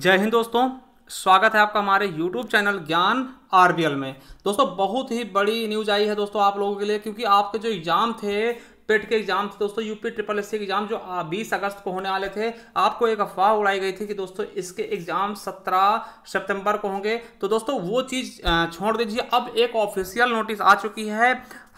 जय हिंद दोस्तों स्वागत है आपका हमारे YouTube चैनल ज्ञान आरबीएल में दोस्तों बहुत ही बड़ी न्यूज आई है दोस्तों आप लोगों के लिए क्योंकि आपके जो एग्जाम थे पेट e के एग्जाम थे दोस्तों यूपी ट्रिपल एस के एग्जाम जो 20 अगस्त को होने वाले थे आपको एक अफवाह उड़ाई गई थी कि दोस्तों इसके एग्जाम 17 सितंबर को होंगे तो दोस्तों वो चीज़ छोड़ दीजिए अब एक ऑफिशियल नोटिस आ चुकी है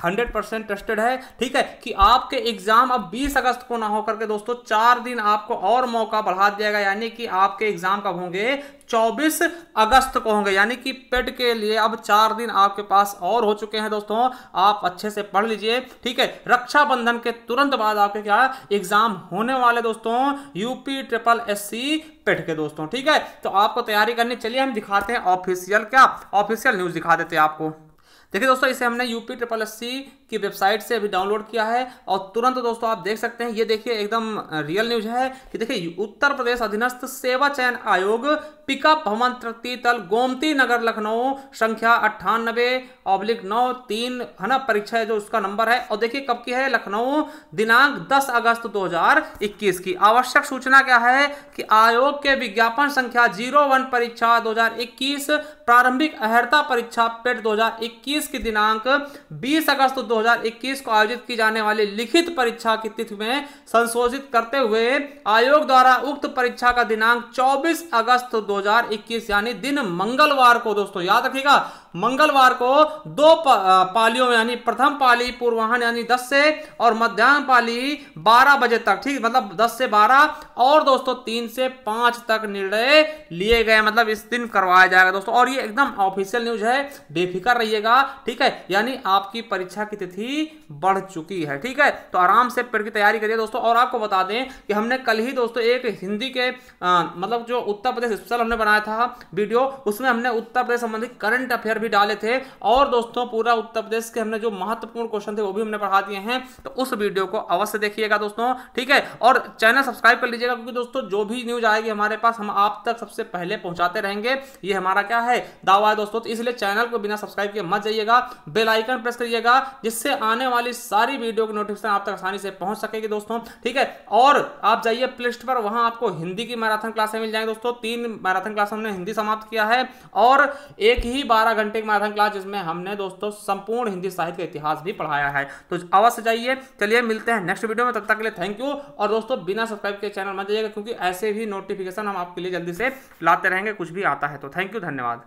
हंड्रेड परसेंट ट्रस्टेड है ठीक है कि आपके एग्जाम अब बीस अगस्त को ना होकर के दोस्तों चार दिन आपको और मौका बढ़ा दिया गया यानी कि आपके एग्जाम कब होंगे 24 अगस्त को होंगे यानी कि पेट के लिए अब चार दिन आपके पास और हो चुके हैं दोस्तों आप अच्छे से पढ़ लीजिए ठीक है रक्षाबंधन के तुरंत बाद आपके क्या एग्जाम होने वाले दोस्तों UP triple S C PET के दोस्तों ठीक है तो आपको तैयारी करनी चलिए हम दिखाते हैं ऑफिशियल क्या ऑफिशियल न्यूज दिखा देते हैं आपको देखिए दोस्तों इसे हमने यूपी ट्रिपल एस सी की वेबसाइट से अभी डाउनलोड किया है और तुरंत दोस्तों आप देख सकते हैं ये देखिए एकदम रियल न्यूज है कि देखिए उत्तर प्रदेश अधीनस्थ सेवा चयन आयोग पिकअप भवन तृतीय तल गोमती नगर लखनऊ संख्या अट्ठानबे ऑब्लिक नौ तीन है ना परीक्षा है जो उसका नंबर है और देखिए कब की है लखनऊ दिनांक 10 अगस्त 2021 की आवश्यक सूचना क्या है कि आयोग के विज्ञापन संख्या जीरो वन परीक्षा 2021 प्रारंभिक अहर्ता परीक्षा पेट 2021 2021 की दिनांक 20 अगस्त 2021 को आयोजित की जाने वाली लिखित परीक्षा की तिथि में संशोधित करते हुए आयोग द्वारा उक्त परीक्षा का दिनांक 24 अगस्त 2021 यानी दिन मंगलवार को दोस्तों याद रखिएगा मंगलवार को दो पालियों में यानी प्रथम पाली पूर्वाहन यानी दस से और मध्यान्ह पाली बारह बजे तक ठीक मतलब दस से बारह और दोस्तों तीन से पांच तक निर्णय लिए गए मतलब इस दिन करवाया जाएगा दोस्तों और ये एकदम ऑफिशियल न्यूज है बेफिक्र रहिएगा ठीक है यानी आपकी परीक्षा की तिथि बढ़ चुकी है ठीक है तो आराम से पेड़ की तैयारी करिए दोस्तों और आपको बता दें कि हमने कल ही दोस्तों एक हिंदी के आ, मतलब जो उत्तर प्रदेश स्पेशल हमने बनाया था वीडियो उसमें हमने उत्तर प्रदेश संबंधित करंट अफेयर भी डाले थे और दोस्तों पूरा उत्तर प्रदेश के हमने जो महत्वपूर्ण क्वेश्चन थे वो भी हमने पढ़ा दिए हैं तो उस वीडियो को अवश्य देखिएगा दोस्तों ठीक है और चैनल सब्सक्राइब कर लीजिएगा क्योंकि दोस्तों जो भी न्यूज आएगी हमारे पास हम आप तक सबसे पहले पहुंचाते रहेंगे ये हमारा क्या है दावा है दोस्तों तो इसलिए चैनल को बिना सब्सक्राइब किए मत जाइएगा बेलाइकन प्रेस करिएगा जिससे आने वाली सारी वीडियो की नोटिफिकेशन आप तक आसानी से पहुंच सकेगी दोस्तों ठीक है और आप जाइए प्लेस्ट पर वहां आपको हिंदी की मैराथन क्लासें मिल जाएंगे दोस्तों तीन मैराथन क्लास हमने हिंदी समाप्त किया है और एक ही बारह घंटे रोमांटिक माध्यम क्लास जिसमें हमने दोस्तों संपूर्ण हिंदी साहित्य का इतिहास भी पढ़ाया है तो अवश्य जाइए चलिए मिलते हैं नेक्स्ट वीडियो में तब तक के लिए थैंक यू और दोस्तों बिना सब्सक्राइब के चैनल मत जाइएगा क्योंकि ऐसे भी नोटिफिकेशन हम आपके लिए जल्दी से लाते रहेंगे कुछ भी आता है तो थैंक यू धन्यवाद